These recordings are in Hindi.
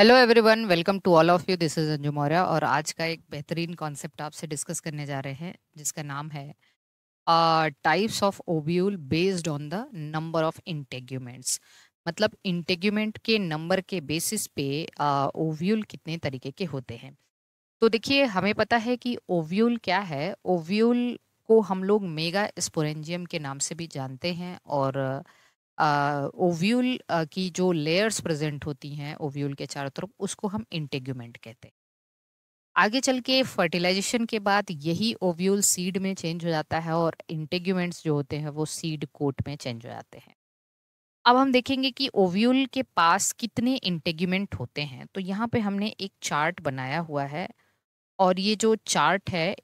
hello everyone welcome to all of you this is Anju Maurya और आज का एक बेहतरीन कॉन्सेप्ट आपसे डिस्कस करने जा रहे हैं जिसका नाम है types of ovule based on the number of integuments मतलब इंटेग्यूमेंट के नंबर के बेसिस पे ओव्यूल uh, कितने तरीके के होते हैं तो देखिए हमें पता है कि ओव्यूल क्या है ओव्यूल को हम लोग मेगा स्पोरेंजियम के नाम से भी जानते हैं और uh, ओव्यूल की जो लेयर्स प्रेजेंट होती हैं ओव्यूल के चारों तरफ उसको हम इंटेग्यूमेंट कहते हैं आगे चल के फर्टिलाइजेशन के बाद यही ओव्यूल सीड में चेंज हो जाता है और इंटेग्यूमेंट्स जो होते हैं वो सीड कोट में चेंज हो जाते हैं अब हम देखेंगे कि ओव्यूल के पास कितने इंटेग्यूमेंट होते हैं तो यहाँ पे हमने एक चार्ट बनाया हुआ है और ये जो चार्ट है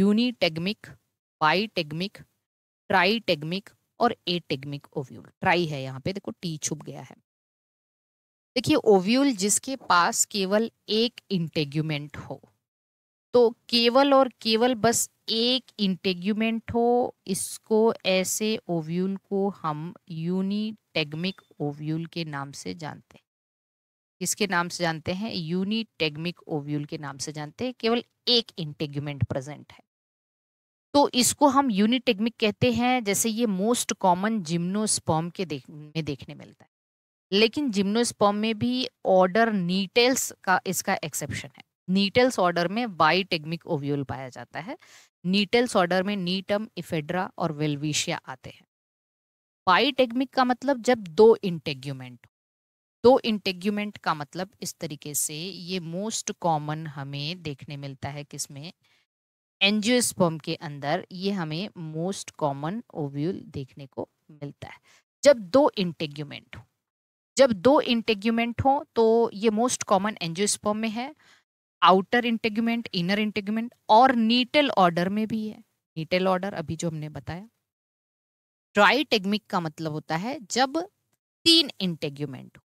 यूनिटेगमिक बाईटेगमिक ट्राईटेगमिक और टेगमिक ओव्यूल ट्राई है यहाँ पे देखो टी छुप गया है देखिए ओव्यूल जिसके पास केवल एक इंटेग्यूमेंट हो तो केवल और केवल बस एक इंटेग्यूमेंट हो इसको ऐसे ओव्यूल को हम यूनिटेगमिक ओव्यूल के नाम से जानते हैं किसके नाम से जानते हैं यूनिटेगमिक ओव्यूल के नाम से जानते हैं केवल एक इंटेग्यूमेंट प्रेजेंट है तो इसको हम यूनिटेग्मिक कहते हैं जैसे ये मोस्ट कॉमन जिम्नोस्पॉम के देख में देखने मिलता है लेकिन जिम्नोस्पॉम में भी ऑर्डर नीटेल्स का इसका एक्सेप्शन है नीटेल्स ऑर्डर में बाईटेग्मिक ओव्यूल पाया जाता है नीटेल्स ऑर्डर में नीटम इफेड्रा और वेलविशिया आते हैं बाईटेग्मिक का मतलब जब दो इंटेग्यूमेंट दो इंटेग्यूमेंट का मतलब इस तरीके से ये मोस्ट कॉमन हमें देखने मिलता है किसमें एंजियोस्पर्म के अंदर ये हमें मोस्ट कॉमन ओव्यूल देखने को मिलता है जब दो इंटेग्यूमेंट हो जब दो इंटेग्यूमेंट हो तो ये मोस्ट कॉमन एंजियोस्पर्म में है आउटर इंटेग्यूमेंट इनर इंटेग्यूमेंट और नीटल ऑर्डर में भी है नीटल ऑर्डर अभी जो हमने बताया ट्राईटेग्मिक का मतलब होता है जब तीन इंटेग्यूमेंट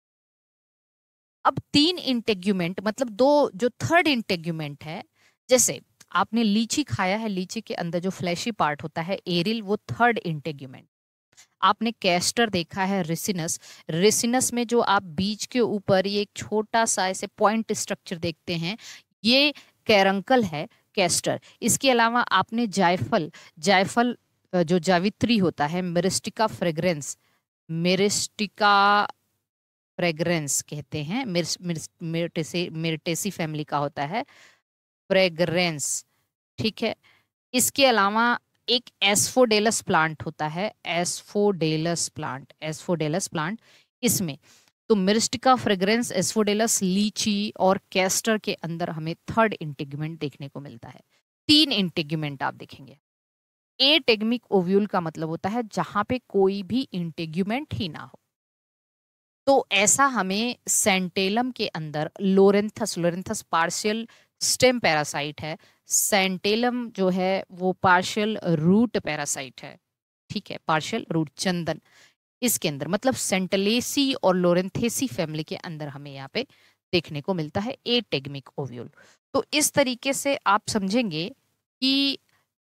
अब तीन इंटेग्यूमेंट मतलब दो जो थर्ड इंटेग्यूमेंट है जैसे आपने लीची खाया है लीची के अंदर जो फ्लैशी पार्ट होता है एरिल वो थर्ड इंटेग्यूमेंट आपने कैस्टर देखा है रेसिनस रेसिनस में जो आप बीज के ऊपर ये एक छोटा सा ऐसे पॉइंट स्ट्रक्चर देखते हैं ये कैरंकल है कैस्टर इसके अलावा आपने जायफल जायफल जो जावित्री होता है मेरिस्टिका फ्रेग्रेंस मेरिस्टिका फ्रेग्रेंस कहते हैं मिर्टेसी मिर्टेसी फैमिली का होता है फ्रेगरेंस ठीक है इसके अलावा एक एसफोडेलस प्लांट होता है एसफोडेलस प्लांट एसफोडेलस प्लांट इसमें तो मिर्स्ट फ्रेगरेंस एसफोडेलस लीची और कैस्टर के अंदर हमें थर्ड इंटेगमेंट देखने को मिलता है तीन इंटेगमेंट आप देखेंगे ए टेगमिक ओव्यूल का मतलब होता है जहां पे कोई भी इंटेग्यूमेंट ही ना हो तो ऐसा हमें सेंटेलम के अंदर Loranthus Loranthus partial stem parasite है सेंटेलम जो है वो पार्शियल रूट पैरासाइट है ठीक है पार्शियल रूट चंदन इसके अंदर मतलब सेंटलेसी और लोरेंथेसी फैमिली के अंदर हमें यहाँ पे देखने को मिलता है ए टेगमिक ओव्यूल तो इस तरीके से आप समझेंगे कि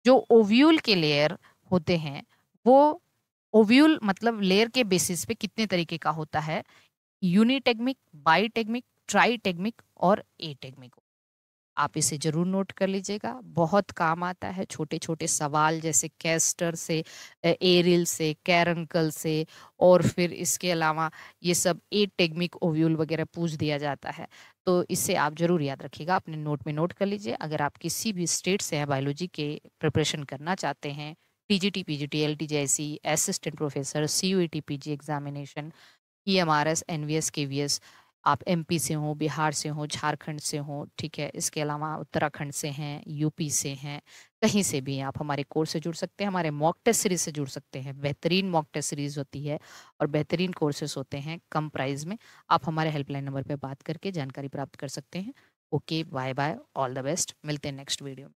जो ओव्यूल के लेयर होते हैं वो ओव्यूल मतलब लेयर के बेसिस पे कितने तरीके का होता है यूनिटेगमिक बाईटेगमिक ट्राईटेगमिक और एटेगमिक आप इसे ज़रूर नोट कर लीजिएगा बहुत काम आता है छोटे छोटे सवाल जैसे कैस्टर से एरिल से कैरंकल से और फिर इसके अलावा ये सब ए टेगमिक ओव्यूल वगैरह पूछ दिया जाता है तो इसे आप ज़रूर याद रखिएगा अपने नोट में नोट कर लीजिए अगर आप किसी भी स्टेट से हैं बायोलॉजी के प्रिपरेशन करना चाहते हैं T G T P G T L T जैसी assistant professor C U T P G examination E M R S N V S K V S आप एमपी से हों बिहार से हों झारखंड से हों ठीक है इसके अलावा उत्तराखंड से हैं यूपी से हैं कहीं से भी आप हमारे कोर्स से जुड़ सकते हैं हमारे मॉक टेस्ट सीरीज से जुड़ सकते हैं बेहतरीन मॉक टेस्ट सीरीज होती है और बेहतरीन कोर्सेस होते हैं कम प्राइस में आप हमारे हेल्पलाइन नंबर पर बात करके जानकारी प्राप्त कर सकते हैं okay bye bye all the best मिलते हैं नेक्स्ट वीडियो में